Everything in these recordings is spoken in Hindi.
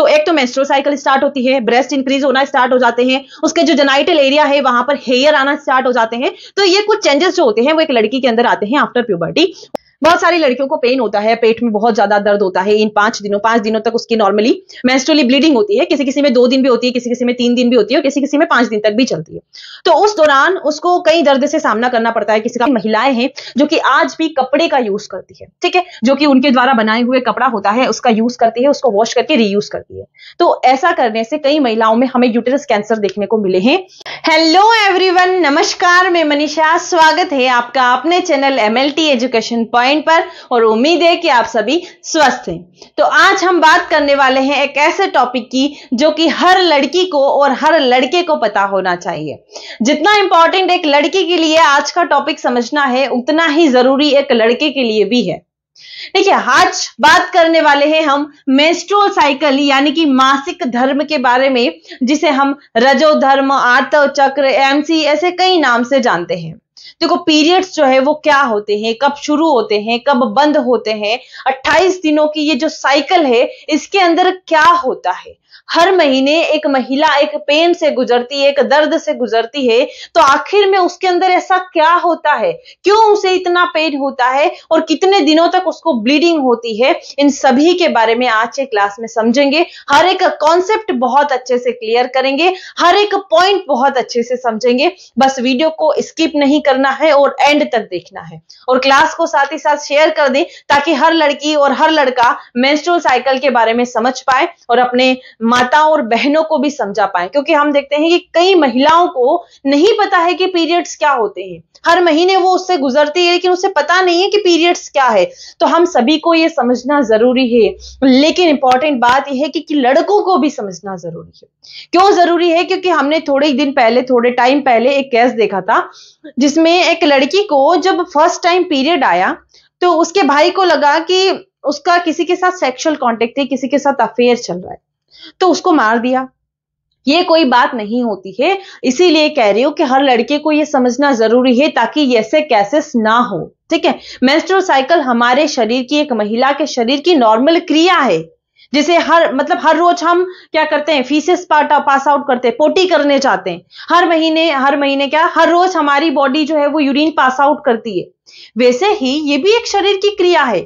तो एक तो मेस्ट्रो साइकिल स्टार्ट होती है ब्रेस्ट इंक्रीज होना स्टार्ट हो जाते हैं उसके जो जेनाइटल एरिया है वहां पर हेयर आना स्टार्ट हो जाते हैं तो ये कुछ चेंजेस जो होते हैं वो एक लड़की के अंदर आते हैं आफ्टर प्यूबर्टी बहुत सारी लड़कियों को पेन होता है पेट में बहुत ज्यादा दर्द होता है इन पांच दिनों पांच दिनों तक उसकी नॉर्मली मेंस्ट्रुअली ब्लीडिंग होती है किसी किसी में दो दिन भी होती है किसी किसी में तीन दिन भी होती है और किसी किसी में पांच दिन तक भी चलती है तो उस दौरान उसको कई दर्द से सामना करना पड़ता है किसी का महिलाएं हैं जो कि आज भी कपड़े का यूज करती है ठीक है जो कि उनके द्वारा बनाए हुए कपड़ा होता है उसका यूज करती है उसको वॉश करके रीयूज करती है तो ऐसा करने से कई महिलाओं में हमें यूटेरस कैंसर देखने को मिले हैं हेलो एवरीवन नमस्कार मैं मनीषा स्वागत है आपका अपने channel MLT education point mind पर और उम्मीद है कि आप सभी स्वस्थ हैं तो आज हम बात करने वाले हैं एक ऐसे टॉपिक की जो कि हर लड़की को और हर लड़के को पता होना चाहिए जितना इंपॉर्टेंट एक लड़की के लिए आज का टॉपिक समझना है उतना ही जरूरी एक लड़के के लिए भी है देखिए आज बात करने वाले हैं हम मेस्ट्रोल साइकिल यानी कि मासिक धर्म के बारे में जिसे हम रजो धर्म आर्त चक्र एमसी ऐसे कई नाम से जानते हैं देखो पीरियड्स जो है वो क्या होते हैं कब शुरू होते हैं कब बंद होते हैं 28 दिनों की ये जो साइकिल है इसके अंदर क्या होता है हर महीने एक महिला एक पेन से गुजरती है एक दर्द से गुजरती है तो आखिर में उसके अंदर ऐसा क्या होता है क्यों उसे इतना पेन होता है और कितने दिनों तक उसको ब्लीडिंग होती है इन सभी के बारे में आज के क्लास में समझेंगे हर एक कॉन्सेप्ट बहुत अच्छे से क्लियर करेंगे हर एक पॉइंट बहुत अच्छे से समझेंगे बस वीडियो को स्किप नहीं करना है और एंड तक देखना है और क्लास को साथ ही साथ शेयर कर दें ताकि हर लड़की और हर लड़का मेंस्ट्रुअल साइकिल के बारे में समझ पाए और अपने माताओं और बहनों को भी समझा पाए क्योंकि हम देखते हैं कि कई महिलाओं को नहीं पता है कि पीरियड्स क्या होते हैं हर महीने वो उससे गुजरती है लेकिन उसे पता नहीं है कि पीरियड्स क्या है तो हम सभी को ये समझना जरूरी है लेकिन इंपॉर्टेंट बात यह है कि, कि लड़कों को भी समझना जरूरी है क्यों जरूरी है क्योंकि हमने थोड़े दिन पहले थोड़े टाइम पहले एक केस देखा था जिसमें एक लड़की को जब फर्स्ट टाइम पीरियड आया तो उसके भाई को लगा कि उसका किसी के साथ सेक्सुअल कॉन्टेक्ट है किसी के साथ अफेयर चल रहा है तो उसको मार दिया ये कोई बात नहीं होती है इसीलिए कह रही हूं कि हर लड़के को ये समझना जरूरी है ताकि ऐसे कैसेस ना हो ठीक है मेंस्ट्रुअल साइकिल हमारे शरीर की एक महिला के शरीर की नॉर्मल क्रिया है जिसे हर मतलब हर रोज हम क्या करते हैं फीसेस पार्ट पास आउट करते हैं पोटी करने जाते हैं हर महीने हर महीने क्या हर रोज हमारी बॉडी जो है वो यूरिन पास आउट करती है वैसे ही ये भी एक शरीर की क्रिया है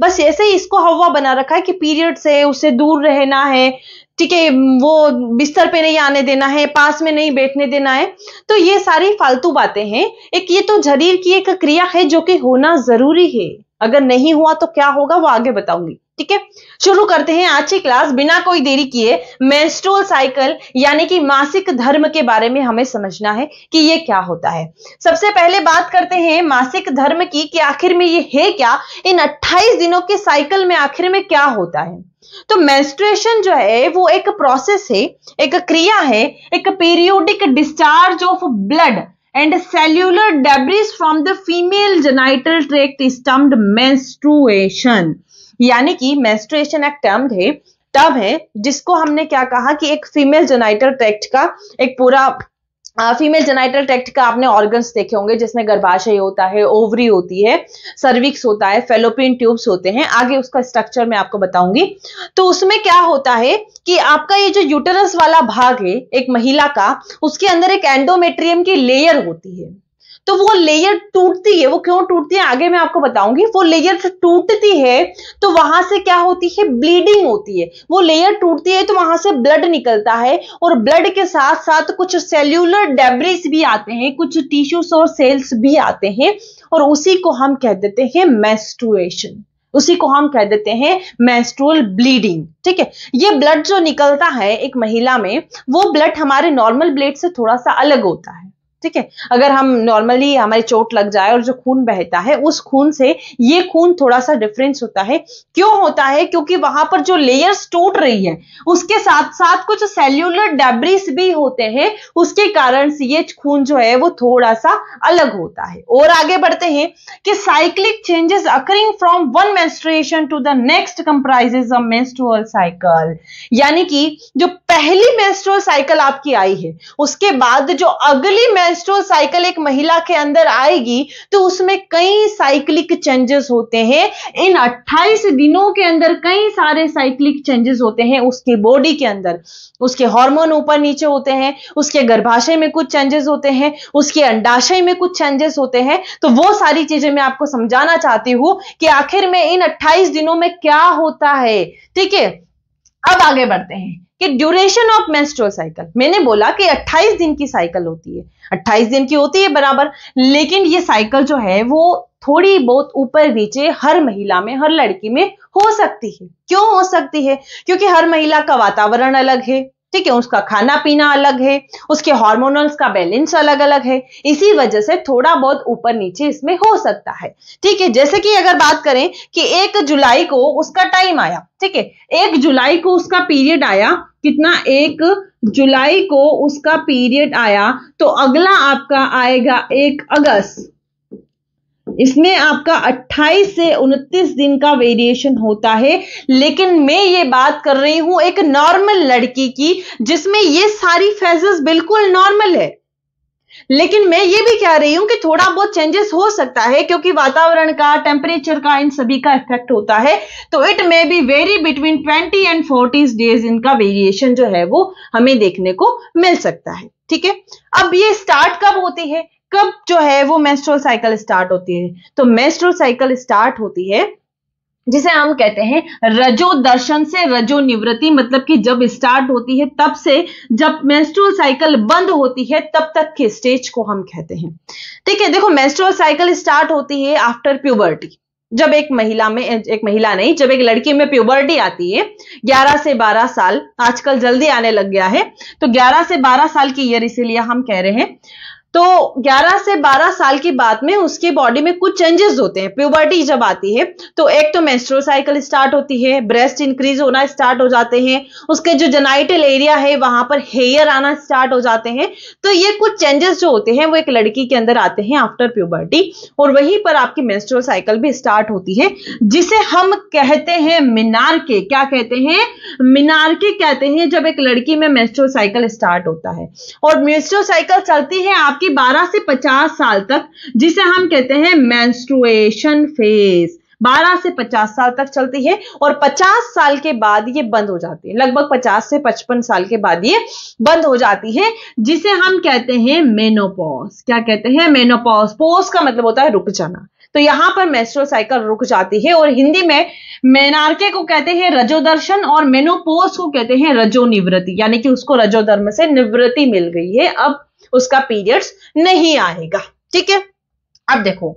बस ऐसे ही इसको हवा बना रखा है कि पीरियड से उसे दूर रहना है ठीक है वो बिस्तर पे नहीं आने देना है पास में नहीं बैठने देना है तो ये सारी फालतू बातें हैं एक ये तो शरीर की एक क्रिया है जो कि होना जरूरी है अगर नहीं हुआ तो क्या होगा वो आगे बताऊंगी ठीक है शुरू करते हैं आज की क्लास बिना कोई देरी किए मेंस्ट्रुअल साइकिल यानी कि मासिक धर्म के बारे में हमें समझना है कि ये क्या होता है सबसे पहले बात करते हैं मासिक धर्म की कि आखिर में ये है क्या इन 28 दिनों के साइकिल में आखिर में क्या होता है तो मेंस्ट्रुएशन जो है वो एक प्रोसेस है एक क्रिया है एक periodic discharge of blood and cellular debris from the female genital tract is termed यानी कि मेस्ट्रेशन एक टर्म है टर्म है जिसको हमने क्या कहा कि एक फीमेल जेनाइटल ट्रैक्ट का एक पूरा फीमेल जेनाइटल ट्रैक्ट का आपने ऑर्गन्स देखे होंगे जिसमें गर्भाशय होता है ओवरी होती है सर्विक्स होता है फेलोपियन ट्यूब्स होते हैं आगे उसका स्ट्रक्चर मैं आपको बताऊंगी तो उसमें क्या होता है कि आपका ये जो यूटरस वाला भाग है एक महिला का उसके अंदर एक एंडोमेट्रियम की लेयर होती है तो वो लेयर टूटती है वो क्यों टूटती है आगे मैं आपको बताऊंगी वो लेयर टूटती है तो वहां से क्या होती है ब्लीडिंग होती है वो लेयर टूटती है तो वहां से ब्लड निकलता है और ब्लड के साथ साथ कुछ सेल्यूलर डेब्रिज भी आते हैं कुछ टिश्यूस और सेल्स भी आते हैं और उसी को हम कह देते हैं मेस्टुएशन उसी को हम कह देते हैं मेस्ट्रुअल ब्लीडिंग ठीक है ये ब्लड जो निकलता है एक महिला में वो ब्लड हमारे नॉर्मल ब्लड से थोड़ा सा अलग होता है ठीक है अगर हम नॉर्मली हमारी चोट लग जाए और जो खून बहता है उस खून से ये खून थोड़ा सा डिफरेंस होता है क्यों होता है क्योंकि वहां पर जो लेयर्स टूट रही है उसके साथ साथ कुछ सेल्यूलर डेब्रिस भी होते हैं उसके कारण से ये खून जो है वो थोड़ा सा अलग होता है और आगे बढ़ते हैं कि cyclic changes occurring from one menstruation to the next comprises of menstrual cycle यानी कि जो पहली मेंस्ट्रुअल साइकिल आपकी आई है उसके बाद जो अगली मेंस्ट्रुअल साइकिल एक महिला के अंदर आएगी तो उसमें कई साइक्लिक चेंजेस होते हैं इन 28 दिनों के अंदर कई सारे साइक्लिक चेंजेस होते हैं उसकी बॉडी के अंदर उसके हार्मोन ऊपर नीचे होते हैं उसके गर्भाशय में कुछ चेंजेस होते हैं उसके अंडाशय में कुछ चेंजेस होते हैं तो वो सारी चीजें मैं आपको समझाना चाहती हूं कि आखिर में इन अट्ठाईस दिनों में क्या होता है ठीक है अब आगे बढ़ते हैं कि ड्यूरेशन ऑफ मेंस्ट्रुअल साइकिल मैंने बोला कि 28 दिन की साइकिल होती है 28 दिन की होती है बराबर लेकिन ये साइकिल जो है वो थोड़ी बहुत ऊपर नीचे हर महिला में हर लड़की में हो सकती है क्यों हो सकती है क्योंकि हर महिला का वातावरण अलग है ठीक है उसका खाना पीना अलग है उसके हार्मोनल्स का बैलेंस अलग अलग है इसी वजह से थोड़ा बहुत ऊपर नीचे इसमें हो सकता है ठीक है जैसे कि अगर बात करें कि एक जुलाई को उसका टाइम आया ठीक है एक जुलाई को उसका पीरियड आया कितना एक जुलाई को उसका पीरियड आया तो अगला आपका आएगा एक अगस्त इसमें आपका 28 से 29 दिन का वेरिएशन होता है लेकिन मैं ये बात कर रही हूं एक नॉर्मल लड़की की जिसमें ये सारी फेजेस बिल्कुल नॉर्मल है लेकिन मैं ये भी कह रही हूं कि थोड़ा बहुत चेंजेस हो सकता है क्योंकि वातावरण का टेम्परेचर का इन सभी का इफेक्ट होता है तो it may be vary between 20 and 40 days इनका वेरिएशन जो है वो हमें देखने को मिल सकता है ठीक है अब ये स्टार्ट कब होती है कब जो है वो मेस्ट्रोल साइकिल स्टार्ट होती है तो मेस्ट्रोल साइकिल स्टार्ट होती है जिसे हम कहते हैं रजो दर्शन से रजो निवृत्ति मतलब कि जब स्टार्ट होती है तब से जब मेस्ट्रोल साइकिल बंद होती है तब तक के स्टेज को हम कहते हैं ठीक है देखो मेस्ट्रोल साइकिल स्टार्ट होती है आफ्टर प्यूबर्टी जब एक महिला में एक महिला नहीं जब एक लड़की में प्यूबर्टी आती है 11 से 12 साल आजकल जल्दी आने लग गया है तो 11 से 12 साल की ईयर इसीलिए हम कह रहे हैं तो 11 से 12 साल के बाद में उसके बॉडी में कुछ चेंजेस होते हैं प्यूबर्टी जब आती है तो एक तो मेस्ट्रो साइकिल स्टार्ट होती है ब्रेस्ट इंक्रीज होना स्टार्ट हो जाते हैं उसके जो जेनाइटल एरिया है वहां पर हेयर आना स्टार्ट हो जाते हैं तो ये कुछ चेंजेस जो होते हैं वो एक लड़की के अंदर आते हैं आफ्टर प्यूबर्टी और वहीं पर आपकी मेस्ट्रो साइकिल भी स्टार्ट होती है जिसे हम कहते हैं मीनार के क्या कहते हैं मीनार के कहते हैं जब एक लड़की में मेस्ट्रो साइकिल स्टार्ट होता है और मेस्ट्रो साइकिल चलती है आप आपके 12 से 50 साल तक जिसे हम कहते हैं मैंस्ट्रुएशन फेज 12 से 50 साल तक चलती है और 50 साल के बाद ये बंद हो जाती है लगभग 50 से 55 साल के बाद ये बंद हो जाती है जिसे हम कहते हैं मेनोपॉज क्या कहते हैं मेनोपॉज पोज का मतलब होता है रुक जाना तो यहां पर मेस्ट्रो साइकिल रुक जाती है और हिंदी में मेनार्के को कहते हैं रजोदर्शन और मेनोपोज को कहते हैं रजोनिवृत्ति यानी कि उसको रजोधर्म से निवृत्ति मिल गई है अब उसका पीरियड्स नहीं आएगा ठीक है अब देखो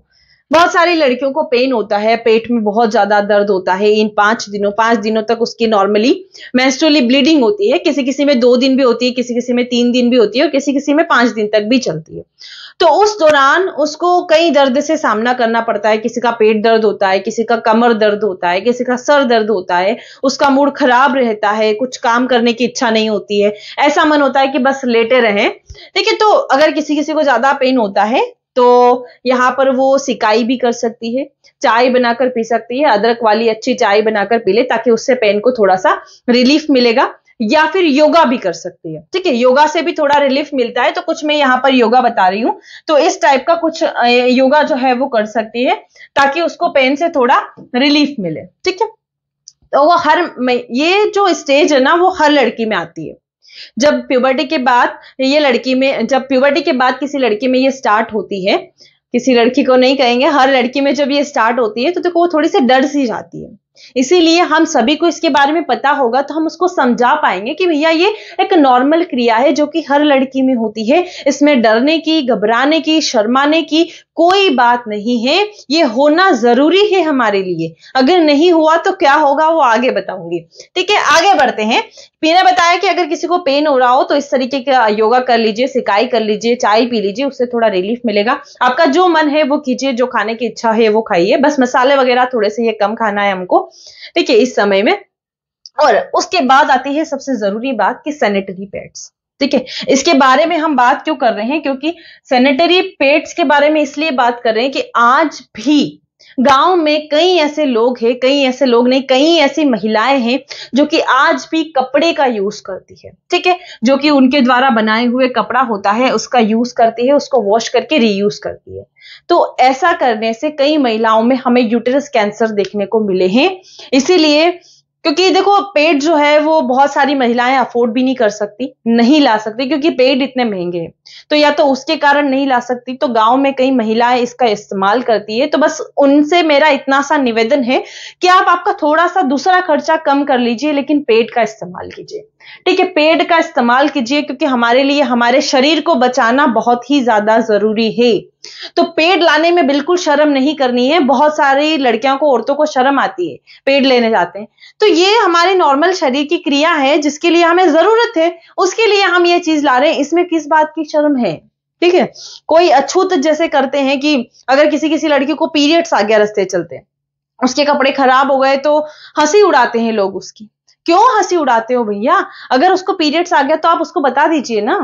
बहुत सारी लड़कियों को पेन होता है पेट में बहुत ज्यादा दर्द होता है इन पांच दिनों पांच दिनों तक उसकी नॉर्मली मेंस्ट्रुअली ब्लीडिंग होती है किसी किसी में दो दिन भी होती है किसी किसी में तीन दिन भी होती है और किसी किसी में पांच दिन तक भी चलती है तो उस दौरान उसको कई दर्द से सामना करना पड़ता है किसी का पेट दर्द होता है किसी का कमर दर्द होता है किसी का सर दर्द होता है उसका मूड खराब रहता है कुछ काम करने की इच्छा नहीं होती है ऐसा मन होता है कि बस लेटे रहें देखिए तो अगर किसी किसी को ज्यादा पेन होता है तो यहाँ पर वो सिकाई भी कर सकती है चाय बनाकर पी सकती है अदरक वाली अच्छी चाय बनाकर पी ले ताकि उससे पेन को थोड़ा सा रिलीफ मिलेगा या फिर योगा भी कर सकती है ठीक है योगा से भी थोड़ा रिलीफ मिलता है तो कुछ मैं यहाँ पर योगा बता रही हूँ तो इस टाइप का कुछ योगा जो है वो कर सकती है ताकि उसको पेन से थोड़ा रिलीफ मिले ठीक है तो वो हर ये जो स्टेज है ना वो हर लड़की में आती है जब प्यूबर्टी के बाद ये लड़की में जब प्यूबर्टी के बाद किसी लड़की में ये स्टार्ट होती है किसी लड़की को नहीं कहेंगे हर लड़की में जब ये स्टार्ट होती है तो देखो तो वो थोड़ी सी डर सी जाती है इसीलिए हम सभी को इसके बारे में पता होगा तो हम उसको समझा पाएंगे कि भैया ये एक नॉर्मल क्रिया है जो कि हर लड़की में होती है इसमें डरने की घबराने की शर्माने की कोई बात नहीं है ये होना जरूरी है हमारे लिए अगर नहीं हुआ तो क्या होगा वो आगे बताऊंगी ठीक है आगे बढ़ते हैं मैंने बताया कि अगर किसी को पेन हो रहा हो तो इस तरीके का योगा कर लीजिए सिकाई कर लीजिए चाय पी लीजिए उससे थोड़ा रिलीफ मिलेगा आपका जो मन है वो कीजिए जो खाने की इच्छा है वो खाइए बस मसाले वगैरह थोड़े से ये कम खाना है हमको ठीक है इस समय में और उसके बाद आती है सबसे जरूरी बात कि सैनिटरी पैड्स ठीक है इसके बारे में हम बात क्यों कर रहे हैं क्योंकि सैनिटरी पेड्स के बारे में इसलिए बात कर रहे हैं कि आज भी गांव में कई ऐसे लोग हैं कई ऐसे लोग नहीं कई ऐसी महिलाएं हैं जो कि आज भी कपड़े का यूज करती है ठीक है जो कि उनके द्वारा बनाए हुए कपड़ा होता है उसका यूज करती है उसको वॉश करके रीयूज करती है तो ऐसा करने से कई महिलाओं में हमें यूटेरस कैंसर देखने को मिले हैं इसीलिए क्योंकि देखो पेट जो है वो बहुत सारी महिलाएं अफोर्ड भी नहीं कर सकती नहीं ला सकती क्योंकि पेट इतने महंगे हैं तो या तो उसके कारण नहीं ला सकती तो गांव में कई महिलाएं इसका इस्तेमाल करती है तो बस उनसे मेरा इतना सा निवेदन है कि आप आपका थोड़ा सा दूसरा खर्चा कम कर लीजिए लेकिन पेट का इस्तेमाल कीजिए ठीक है पेड़ का इस्तेमाल कीजिए क्योंकि हमारे लिए हमारे शरीर को बचाना बहुत ही ज्यादा जरूरी है तो पेड़ लाने में बिल्कुल शर्म नहीं करनी है बहुत सारी लड़कियों को औरतों को शर्म आती है पेड़ लेने जाते हैं तो ये हमारे नॉर्मल शरीर की क्रिया है जिसके लिए हमें जरूरत है उसके लिए हम ये चीज ला रहे हैं इसमें किस बात की शर्म है ठीक है कोई अछूत जैसे करते हैं कि अगर किसी किसी लड़की को पीरियड्स आ गया रस्ते चलते उसके कपड़े खराब हो गए तो हंसी उड़ाते हैं लोग उसकी क्यों हंसी उड़ाते हो भैया अगर उसको पीरियड्स आ गया तो आप उसको बता दीजिए ना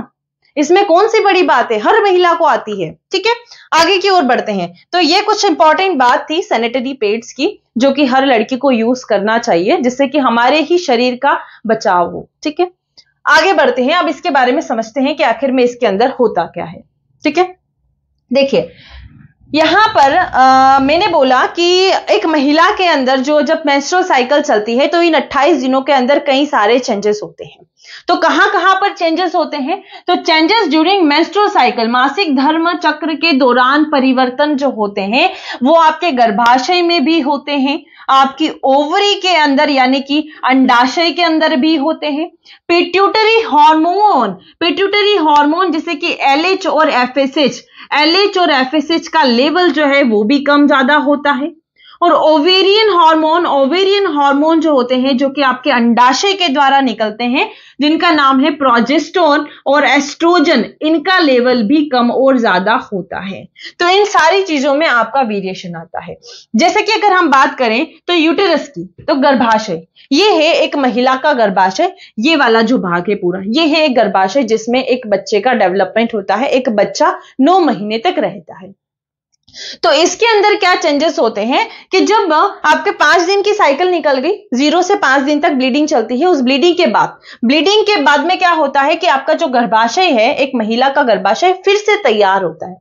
इसमें कौन सी बड़ी बात है हर महिला को आती है ठीक है आगे की ओर बढ़ते हैं तो ये कुछ इंपॉर्टेंट बात थी सैनिटरी पेड्स की जो कि हर लड़की को यूज करना चाहिए जिससे कि हमारे ही शरीर का बचाव हो ठीक है आगे बढ़ते हैं अब इसके बारे में समझते हैं कि आखिर में इसके अंदर होता क्या है ठीक है देखिए यहाँ पर आ, मैंने बोला कि एक महिला के अंदर जो जब मेंस्ट्रुअल साइकिल चलती है तो इन 28 दिनों के अंदर कई सारे चेंजेस होते हैं तो कहां कहां पर चेंजेस होते हैं तो चेंजेस ड्यूरिंग मेस्ट्रो साइकिल मासिक धर्म चक्र के दौरान परिवर्तन जो होते हैं वो आपके गर्भाशय में भी होते हैं आपकी ओवरी के अंदर यानी कि अंडाशय के अंदर भी होते हैं पिट्यूटरी हार्मोन पिट्यूटरी हार्मोन जैसे कि एलएच और एफएसएच एलएच और एफएसएच का लेवल जो है वो भी कम ज्यादा होता है और ओवेरियन हार्मोन ओवेरियन हार्मोन जो होते हैं जो कि आपके अंडाशय के द्वारा निकलते हैं जिनका नाम है प्रोजेस्टोन और एस्ट्रोजन इनका लेवल भी कम और ज्यादा होता है तो इन सारी चीजों में आपका वेरिएशन आता है जैसे कि अगर हम बात करें तो यूटेरस की तो गर्भाशय ये है एक महिला का गर्भाशय ये वाला जो भाग है पूरा ये है एक गर्भाशय जिसमें एक बच्चे का डेवलपमेंट होता है एक बच्चा नौ महीने तक रहता है तो इसके अंदर क्या चेंजेस होते हैं कि जब आपके पांच दिन की साइकिल निकल गई जीरो से पांच दिन तक ब्लीडिंग चलती है उस ब्लीडिंग के बाद ब्लीडिंग के बाद में क्या होता है कि आपका जो गर्भाशय है एक महिला का गर्भाशय फिर से तैयार होता है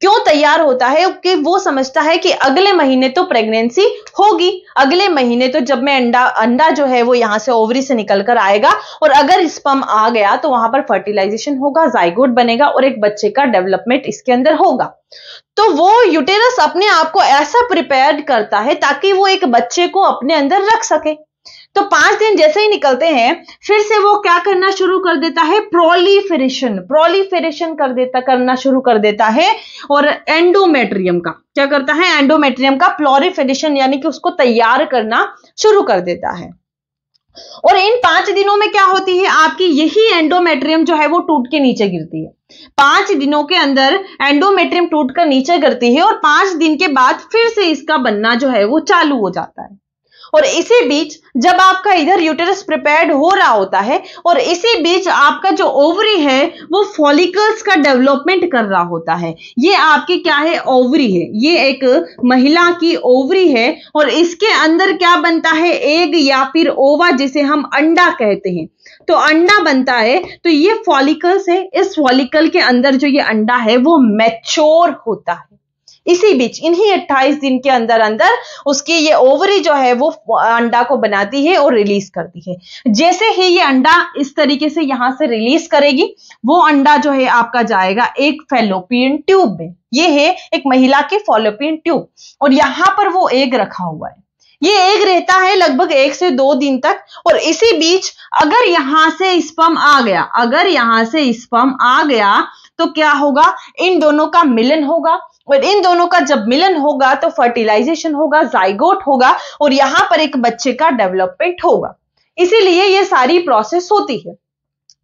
क्यों तैयार होता है कि वो समझता है कि अगले महीने तो प्रेग्नेंसी होगी अगले महीने तो जब मैं अंडा अंडा जो है वो यहां से ओवरी से निकलकर आएगा और अगर स्पम आ गया तो वहां पर फर्टिलाइजेशन होगा जाइगोट बनेगा और एक बच्चे का डेवलपमेंट इसके अंदर होगा तो वो यूटेरस अपने आप को ऐसा प्रिपेयर करता है ताकि वो एक बच्चे को अपने अंदर रख सके तो पांच दिन जैसे ही निकलते हैं फिर से वो क्या करना शुरू कर देता है प्रोलीफेरेशन प्रोलीफेरेशन कर देता करना शुरू कर देता है और एंडोमेट्रियम का क्या करता है एंडोमेट्रियम का प्लोरीफेरेशन यानी कि उसको तैयार करना शुरू कर देता है और इन पांच दिनों में क्या होती है आपकी यही एंडोमेट्रियम जो है वो टूट के नीचे गिरती है पांच दिनों के अंदर एंडोमेट्रियम टूटकर नीचे गिरती है और पांच दिन के बाद फिर से इसका बनना जो है वो चालू हो जाता है और इसी बीच जब आपका इधर यूटेरस प्रिपेयर्ड हो रहा होता है और इसी बीच आपका जो ओवरी है वो फॉलिकल्स का डेवलपमेंट कर रहा होता है ये आपकी क्या है ओवरी है ये एक महिला की ओवरी है और इसके अंदर क्या बनता है एग या फिर ओवा जिसे हम अंडा कहते हैं तो अंडा बनता है तो ये फॉलिकल्स है इस फॉलिकल के अंदर जो ये अंडा है वो मैच्योर होता है इसी बीच इन्हीं 28 दिन के अंदर अंदर उसकी ये ओवरी जो है वो अंडा को बनाती है और रिलीज करती है जैसे ही ये अंडा इस तरीके से यहां से रिलीज करेगी वो अंडा जो है आपका जाएगा एक फेलोपियन ट्यूब में ये है एक महिला के फॉलोपियन ट्यूब और यहां पर वो एग रखा हुआ है ये एग रहता है लगभग एक से दो दिन तक और इसी बीच अगर यहां से स्पम आ गया अगर यहां से स्पम आ गया तो क्या होगा इन दोनों का मिलन होगा और इन दोनों का जब मिलन होगा तो फर्टिलाइजेशन होगा जाइगोट होगा और यहां पर एक बच्चे का डेवलपमेंट होगा इसीलिए ये सारी प्रोसेस होती है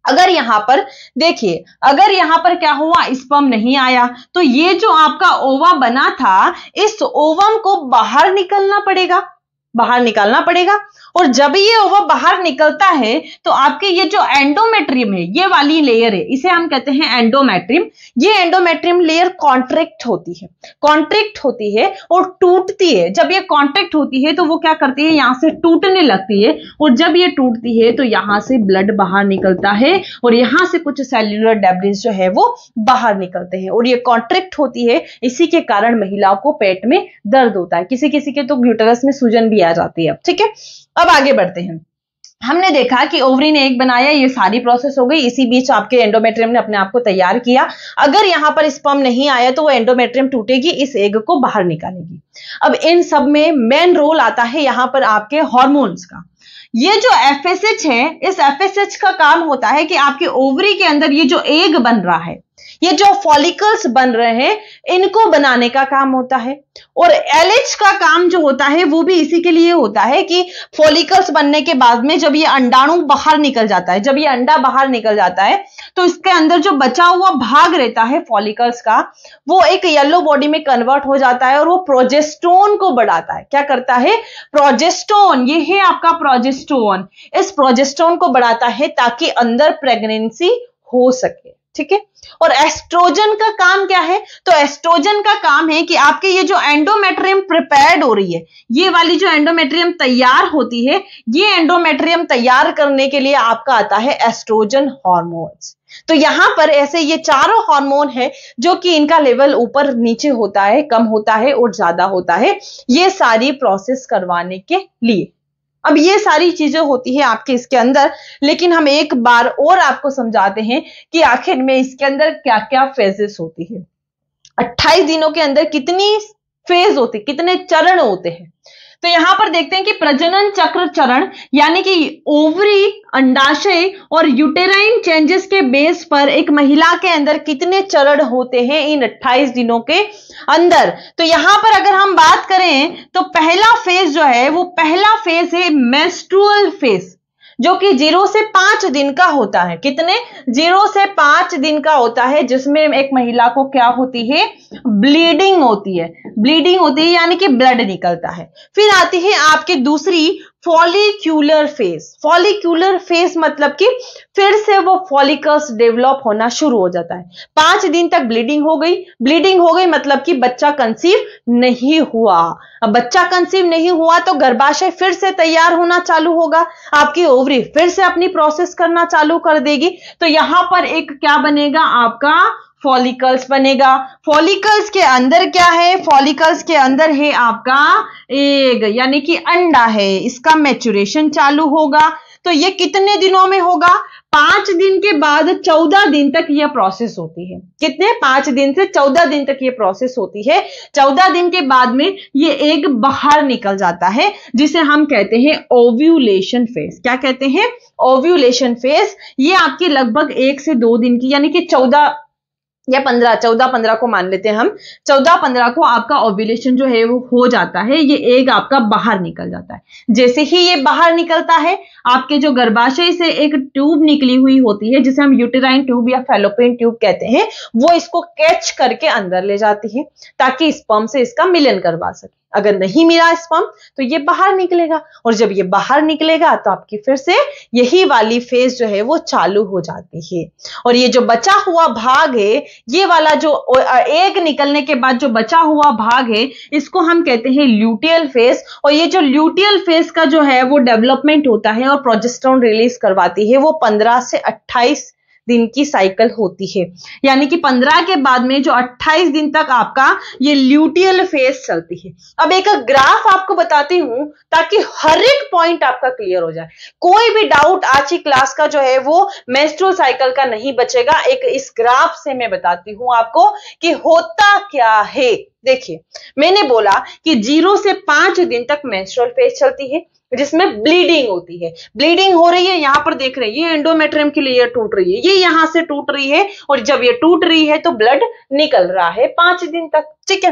अगर यहां पर देखिए अगर यहां पर क्या हुआ स्पम नहीं आया तो ये जो आपका ओवा बना था इस ओवम को बाहर निकलना पड़ेगा बाहर निकालना पड़ेगा और जब ये ओवा बाहर निकलता है तो आपके ये जो एंडोमेट्रियम है ये वाली लेयर है इसे हम कहते हैं एंडोमेट्रियम ये एंडोमेट्रियम लेयर कॉन्ट्रैक्ट होती है कॉन्ट्रैक्ट होती है और टूटती है जब ये कॉन्ट्रैक्ट होती है तो वो क्या करती है यहां से टूटने लगती है और जब ये टूटती है तो यहां से ब्लड बाहर निकलता है और यहां से कुछ सेल्युलर डेब्रिज जो है वो बाहर निकलते हैं और ये कॉन्ट्रैक्ट होती है इसी के कारण महिलाओं को पेट में दर्द होता है किसी किसी के तो ग्यूटरस में सूजन भी आ जाती है ठीक है अब आगे बढ़ते हैं हमने देखा कि ओवरी ने एक बनाया ये सारी प्रोसेस हो गई इसी बीच आपके एंडोमेट्रियम ने अपने आप को तैयार किया अगर यहां पर स्पम नहीं आया तो वो एंडोमेट्रियम टूटेगी इस एग को बाहर निकालेगी अब इन सब में मेन रोल आता है यहां पर आपके हॉर्मोन्स का ये जो एफ है इस एफ का काम होता है कि आपके ओवरी के अंदर ये जो एग बन रहा है ये जो फॉलिकल्स बन रहे हैं इनको बनाने का काम होता है और एलएच का काम जो होता है वो भी इसी के लिए होता है कि फॉलिकल्स बनने के बाद में जब ये अंडाणु बाहर निकल जाता है जब ये अंडा बाहर निकल जाता है तो इसके अंदर जो बचा हुआ भाग रहता है फॉलिकल्स का वो एक येलो बॉडी में कन्वर्ट हो जाता है और वो प्रोजेस्टोन को बढ़ाता है क्या करता है प्रोजेस्टोन ये है आपका प्रोजेस्टोन इस प्रोजेस्टोन को बढ़ाता है ताकि अंदर प्रेगनेंसी हो सके ठीक है और एस्ट्रोजन का काम क्या है तो एस्ट्रोजन का काम है कि आपके ये जो एंडोमेट्रियम प्रिपेयर्ड हो रही है ये वाली जो एंडोमेट्रियम तैयार होती है ये एंडोमेट्रियम तैयार करने के लिए आपका आता है एस्ट्रोजन हॉर्मोन्स तो यहां पर ऐसे ये चारों हार्मोन है जो कि इनका लेवल ऊपर नीचे होता है कम होता है और ज्यादा होता है ये सारी प्रोसेस करवाने के लिए अब ये सारी चीजें होती है आपके इसके अंदर लेकिन हम एक बार और आपको समझाते हैं कि आखिर में इसके अंदर क्या क्या फेजेस होती है 28 दिनों के अंदर कितनी फेज होती कितने चरण होते हैं तो यहां पर देखते हैं कि प्रजनन चक्र चरण यानी कि ओवरी अंडाशय और यूटेराइन चेंजेस के बेस पर एक महिला के अंदर कितने चरण होते हैं इन 28 दिनों के अंदर तो यहां पर अगर हम बात करें तो पहला फेज जो है वो पहला फेज है मेस्ट्रुअल फेज जो कि जीरो से पांच दिन का होता है कितने जीरो से पांच दिन का होता है जिसमें एक महिला को क्या होती है ब्लीडिंग होती है ब्लीडिंग होती है यानी कि ब्लड निकलता है फिर आती है आपकी दूसरी फॉलिक्यूलर फेज फॉलिक्यूलर फेज मतलब कि फिर से वो फॉलिकल्स डेवलप होना शुरू हो जाता है पांच दिन तक ब्लीडिंग हो गई ब्लीडिंग हो गई मतलब कि बच्चा कंसीव नहीं हुआ अब बच्चा कंसीव नहीं हुआ तो गर्भाशय फिर से तैयार होना चालू होगा आपकी ओवरी फिर से अपनी प्रोसेस करना चालू कर देगी तो यहां पर एक क्या बनेगा आपका फॉलिकल्स बनेगा फॉलिकल्स के अंदर क्या है फॉलिकल्स के अंदर है आपका एग यानी कि अंडा है इसका मैचुरेशन चालू होगा तो ये कितने दिनों में होगा पांच दिन के बाद चौदह दिन तक यह प्रोसेस होती है कितने पांच दिन से चौदह दिन तक यह प्रोसेस होती है चौदह दिन के बाद में ये एग बाहर निकल जाता है जिसे हम कहते हैं ओव्यूलेशन फेज क्या कहते हैं ओव्यूलेशन फेज ये आपकी लगभग एक से दो दिन की यानी कि चौदह या पंद्रह चौदह पंद्रह को मान लेते हैं हम चौदह पंद्रह को आपका ओव्यूलेशन जो है वो हो जाता है ये एग आपका बाहर निकल जाता है जैसे ही ये बाहर निकलता है आपके जो गर्भाशय से एक ट्यूब निकली हुई होती है जिसे हम यूटेराइन ट्यूब या फेलोपियन ट्यूब कहते हैं वो इसको कैच करके अंदर ले जाती है ताकि स्पर्म से इसका मिलन करवा सके अगर नहीं मिला स्पम तो ये बाहर निकलेगा और जब ये बाहर निकलेगा तो आपकी फिर से यही वाली फेज जो है वो चालू हो जाती है और ये जो बचा हुआ भाग है ये वाला जो एक निकलने के बाद जो बचा हुआ भाग है इसको हम कहते हैं ल्यूटियल फेज और ये जो ल्यूटियल फेज का जो है वो डेवलपमेंट होता है और प्रोजेस्ट्रॉन रिलीज करवाती है वो पंद्रह से अट्ठाईस दिन की साइकिल होती है यानी कि 15 के बाद में जो 28 दिन तक आपका ये ल्यूटियल फेज चलती है अब एक ग्राफ आपको बताती हूं ताकि हर एक पॉइंट आपका क्लियर हो जाए कोई भी डाउट आज की क्लास का जो है वो मेस्ट्रोल साइकिल का नहीं बचेगा एक इस ग्राफ से मैं बताती हूं आपको कि होता क्या है देखिए मैंने बोला कि जीरो से पांच दिन तक मेंस्ट्रुअल फेज चलती है जिसमें ब्लीडिंग होती है ब्लीडिंग हो रही है यहां पर देख रहे हैं ये एंडोमेट्रियम की लेयर टूट रही है ये यहां से टूट रही है और जब ये टूट रही है तो ब्लड निकल रहा है पांच दिन तक ठीक है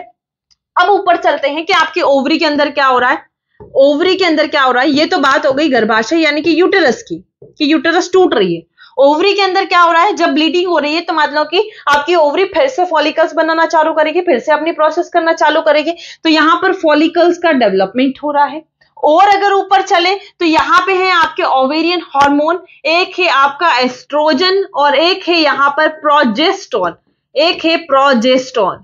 अब ऊपर चलते हैं कि आपके ओवरी के अंदर क्या हो रहा है ओवरी के अंदर क्या हो रहा है ये तो बात हो गई गर्भाशय यानी कि यूटेरस की कि यूटेरस टूट रही है ओवरी के अंदर क्या हो रहा है जब ब्लीडिंग हो रही है तो मतलब कि आपकी ओवरी फिर से फॉलिकल्स बनाना चालू करेगी फिर से अपनी प्रोसेस करना चालू करेगी तो यहां पर फॉलिकल्स का डेवलपमेंट हो रहा है और अगर ऊपर चले तो यहाँ पे है आपके ओवेरियन हार्मोन एक है आपका एस्ट्रोजन और एक है यहाँ पर प्रोजेस्टोन एक है प्रोजेस्टोन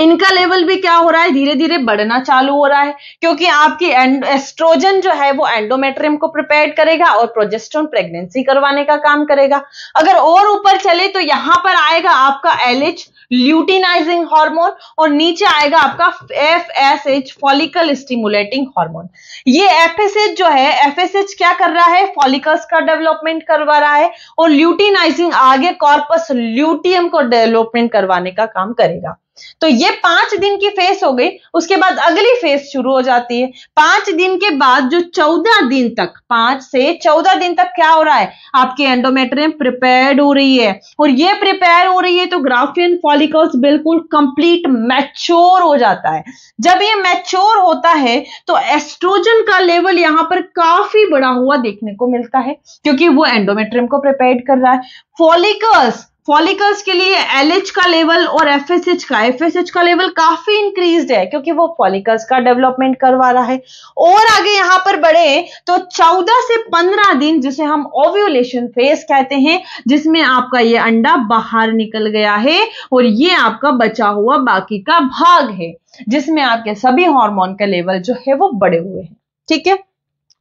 इनका लेवल भी क्या हो रहा है धीरे धीरे बढ़ना चालू हो रहा है क्योंकि आपकी एस्ट्रोजन जो है वो एंडोमेट्रियम को प्रिपेयर करेगा और प्रोजेस्ट्रोन प्रेगनेंसी करवाने का काम करेगा अगर और ऊपर चले तो यहां पर आएगा आपका एच ल्यूटिनाइजिंग हार्मोन और नीचे आएगा आपका F S H follicle stimulating hormone ये एफ एस एच जो है एफ एस एच क्या कर रहा है फॉलिकल्स का डेवलपमेंट करवा रहा है और ल्यूटिनाइजिंग आगे कॉर्पस ल्यूटियम को डेवलपमेंट करवाने का काम करेगा तो ये पांच दिन की फेस हो गई उसके बाद अगली फेस शुरू हो जाती है पांच दिन के बाद जो चौदह दिन तक पांच से चौदह दिन तक क्या हो रहा है आपकी एंडोमेट्रियम प्रिपेयर्ड हो रही है और ये प्रिपेयर हो रही है तो ग्राफियन फॉलिकल्स बिल्कुल कंप्लीट मैच्योर हो जाता है जब ये मैच्योर होता है तो एस्ट्रोजन का लेवल यहां पर काफी बड़ा हुआ देखने को मिलता है क्योंकि वो एंडोमेट्रियम को प्रिपेयर कर रहा है फॉलिकल्स फॉलिकल्स के लिए एलएच का लेवल और एफएसएच का एफएसएच का लेवल काफी इंक्रीज है क्योंकि वो फॉलिकल्स का डेवलपमेंट करवा रहा है और आगे यहां पर बढ़े तो 14 से 15 दिन जिसे हम ओव्यूलेशन फेज कहते हैं जिसमें आपका ये अंडा बाहर निकल गया है और ये आपका बचा हुआ बाकी का भाग है जिसमें आपके सभी हॉर्मोन का लेवल जो है वो बड़े हुए हैं ठीक है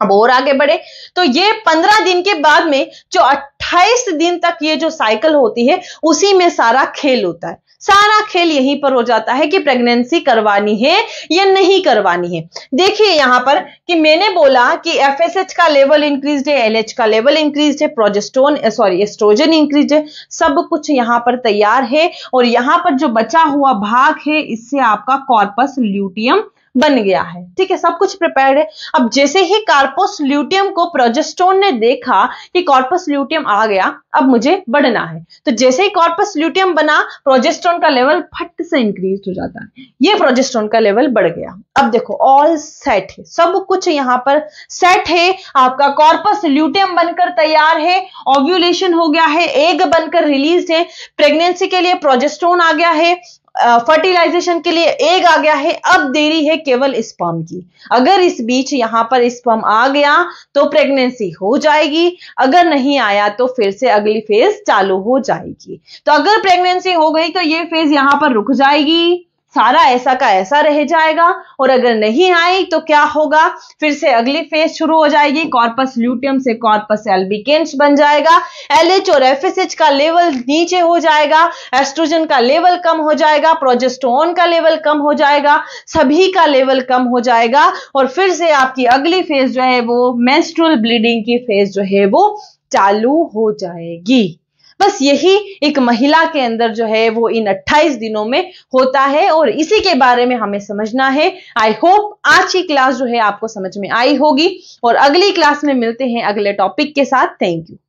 अब और आगे बढ़े तो ये पंद्रह दिन के बाद में जो अट्ठाईस दिन तक ये जो साइकिल होती है उसी में सारा खेल होता है सारा खेल यहीं पर हो जाता है कि प्रेगनेंसी करवानी है या नहीं करवानी है देखिए यहां पर कि मैंने बोला कि एफएसएच का लेवल इंक्रीज है एलएच का लेवल इंक्रीज है प्रोजेस्टोन सॉरी एस्ट्रोजन इंक्रीज है सब कुछ यहां पर तैयार है और यहां पर जो बचा हुआ भाग है इससे आपका कॉर्पस ल्यूटियम बन गया है ठीक है सब कुछ प्रिपेयर है अब जैसे ही कार्पोस ल्यूटियम को प्रोजेस्टोन ने देखा कि कॉर्पस ल्यूटियम आ गया अब मुझे बढ़ना है तो जैसे ही कॉर्पस ल्यूटियम बना प्रोजेस्टोन का लेवल फट से इंक्रीज हो जाता है ये प्रोजेस्टोन का लेवल बढ़ गया अब देखो ऑल सेट है सब कुछ यहां पर सेट है आपका कॉर्पस ल्यूटियम बनकर तैयार है ऑव्यूलेशन हो गया है एग बनकर रिलीज है प्रेगनेंसी के लिए प्रोजेस्टोन आ गया है फर्टिलाइजेशन के लिए एग आ गया है अब देरी है केवल स्पर्म की अगर इस बीच यहां पर स्पर्म आ गया तो प्रेगनेंसी हो जाएगी अगर नहीं आया तो फिर से अगली फेज चालू हो जाएगी तो अगर प्रेगनेंसी हो गई तो ये फेज यहां पर रुक जाएगी सारा ऐसा का ऐसा रह जाएगा और अगर नहीं आई तो क्या होगा फिर से अगली फेज शुरू हो जाएगी कॉर्पस ल्यूटियम से कॉर्पस एल्बिकेंस बन जाएगा एलएच और एफएसएच का लेवल नीचे हो जाएगा एस्ट्रोजन का लेवल कम हो जाएगा प्रोजेस्टोन का लेवल कम हो जाएगा सभी का लेवल कम हो जाएगा और फिर से आपकी अगली फेज जो है वो मेस्ट्रल ब्लीडिंग की फेज जो है वो चालू हो जाएगी बस यही एक महिला के अंदर जो है वो इन 28 दिनों में होता है और इसी के बारे में हमें समझना है आई होप आज की क्लास जो है आपको समझ में आई होगी और अगली क्लास में मिलते हैं अगले टॉपिक के साथ थैंक यू